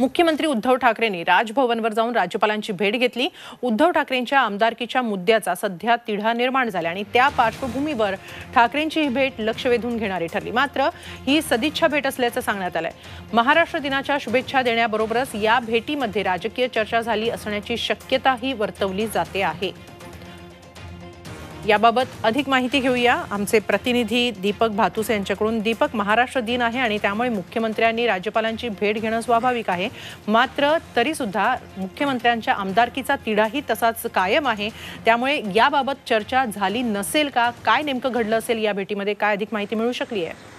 मुख्यमंत्री उद्धव ठाकरेंनी राजभवनवर जाऊन राज्यपालांची भेट घेतली उद्धव ठाकरेंच्या आमदारकीच्या मुद्द्याचा सध्या तिढा निर्माण झाला आणि त्या पार्श्वभूमीवर ठाकरेंची ही भेट लक्ष वेधून घेणारी ठरली मात्र ही सदिच्छा भेट असल्याचं सांगण्यात आलंय महाराष्ट्र दिनाच्या शुभेच्छा देण्याबरोबरच या भेटीमध्ये राजकीय चर्चा झाली असण्याची शक्यताही वर्तवली जाते आहे याबाबत अधिक माहिती घेऊया आमचे प्रतिनिधी दीपक भातुसे यांच्याकडून दीपक महाराष्ट्र दिन आहे आणि त्यामुळे मुख्यमंत्र्यांनी राज्यपालांची भेट घेणं स्वाभाविक आहे मात्र तरीसुद्धा मुख्यमंत्र्यांच्या आमदारकीचा तिढाही तसाच कायम आहे त्यामुळे याबाबत चर्चा झाली नसेल का काय नेमकं घडलं असेल या भेटीमध्ये काय अधिक माहिती मिळू शकली आहे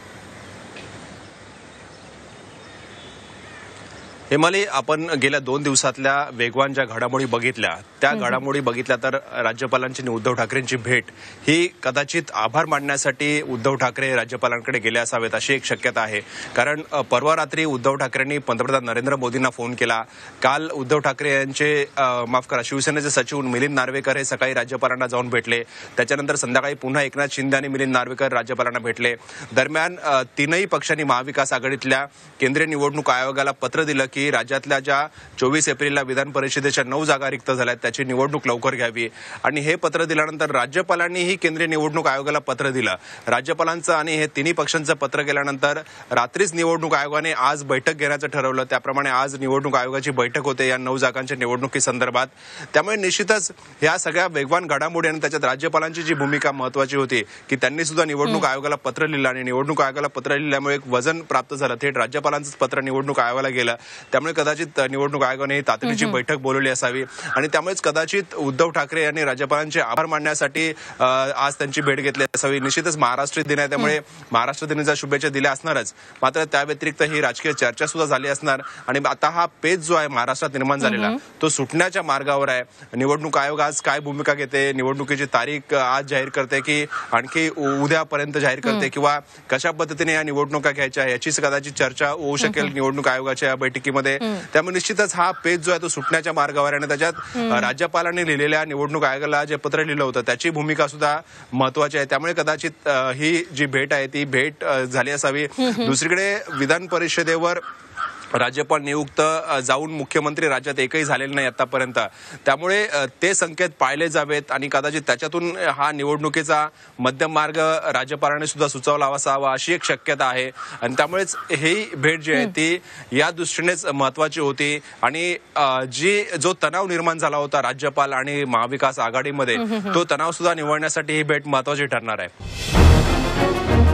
हेमाली आपण गेल्या दोन दिवसातल्या वेगवान ज्या घडामोडी बघितल्या त्या घडामोडी बघितल्या तर राज्यपालांची आणि उद्धव ठाकरेंची भेट ही कदाचित आभार मानण्यासाठी उद्धव ठाकरे राज्यपालांकडे गेले असावेत अशी एक शक्यता आहे कारण परवा रात्री उद्धव ठाकरेंनी पंतप्रधान नरेंद्र मोदींना फोन केला काल उद्धव ठाकरे यांचे माफ करा शिवसेनेचे सचिव मिलिंद नार्वेकर हे सकाळी राज्यपालांना जाऊन भेटले त्याच्यानंतर संध्याकाळी पुन्हा एकनाथ शिंदे आणि मिलिंद नार्वेकर राज्यपालांना भेटले दरम्यान तीनही पक्षांनी महाविकास आघाडीतल्या केंद्रीय निवडणूक आयोगाला पत्र दिलं की की राज्यातल्या ज्या चोवीस एप्रिलला विधान परिषदेच्या नऊ जागा रिक्त झाल्या त्याची निवडणूक लवकर घ्यावी आणि हे पत्र दिल्यानंतर राज्यपालांनीही केंद्रीय निवडणूक आयोगाला पत्र दिलं राज्यपालांचं आणि हे तिन्ही पक्षांचं पत्र गेल्यानंतर रात्रीच निवडणूक आयोगाने आज बैठक घेण्याचं ठरवलं त्याप्रमाणे आज निवडणूक आयोगाची बैठक होते या नऊ जागांच्या निवडणुकीसंदर्भात त्यामुळे निश्चितच ह्या सगळ्या वेगवान घडामोडी आणि त्याच्यात राज्यपालांची जी भूमिका महत्वाची होती की त्यांनी सुद्धा निवडणूक आयोगाला पत्र लिहिलं आणि निवडणूक आयोगाला पत्र लिहिल्यामुळे एक वजन प्राप्त झालं थेट राज्यपालांचंच पत्र निवडणूक आयोगाला गेलं त्यामुळे कदाचित निवडणूक आयोगाने तातडीची बैठक बोलवली असावी आणि त्यामुळेच कदाचित उद्धव ठाकरे यांनी राज्यपालांचे आभार मानण्यासाठी आज त्यांची भेट घेतली असावी निश्चितच महाराष्ट्र दिन आहे त्यामुळे महाराष्ट्र दिनाच्या शुभेच्छा दिल्या असणारच मात्र त्या व्यतिरिक्त ही राजकीय चर्चा सुद्धा झाली असणार आणि आता हा पेच जो आहे महाराष्ट्रात निर्माण झालेला तो सुटण्याच्या मार्गावर आहे निवडणूक आयोग आज काय भूमिका घेते निवडणुकीची तारीख आज जाहीर करते की आणखी उद्यापर्यंत जाहीर करते किंवा कशा पद्धतीने या निवडणुका घ्यायच्या याचीच कदाचित चर्चा होऊ शकेल निवडणूक आयोगाच्या या बैठकीमध्ये मध्ये त्यामुळे निश्चितच हा पेज जो आहे तो सुटण्याच्या मार्गावर आणि त्याच्यात राज्यपालांनी लिहिलेल्या निवडणूक आयोगाला जे पत्र लिहिलं होतं त्याची भूमिका सुद्धा महत्वाची आहे त्यामुळे कदाचित ही जी भेट आहे ती भेट झाली असावी दुसरीकडे विधान परिषदेवर राज्यपाल नियुक्त जाऊन मुख्यमंत्री राज्यात एकही झालेले नाही आतापर्यंत त्यामुळे ते संकेत पाळले जावेत आणि कदाचित त्याच्यातून हा निवडणुकीचा मध्यम मार्ग राज्यपालाने सुद्धा सुचवला असावा अशी एक शक्यता आहे आणि त्यामुळेच ही भेट जी आहे ती या दृष्टीनेच महत्वाची होती आणि जी जो तणाव निर्माण झाला होता राज्यपाल आणि महाविकास आघाडीमध्ये तो तणाव सुद्धा निवडण्यासाठी ही भेट महत्वाची ठरणार आहे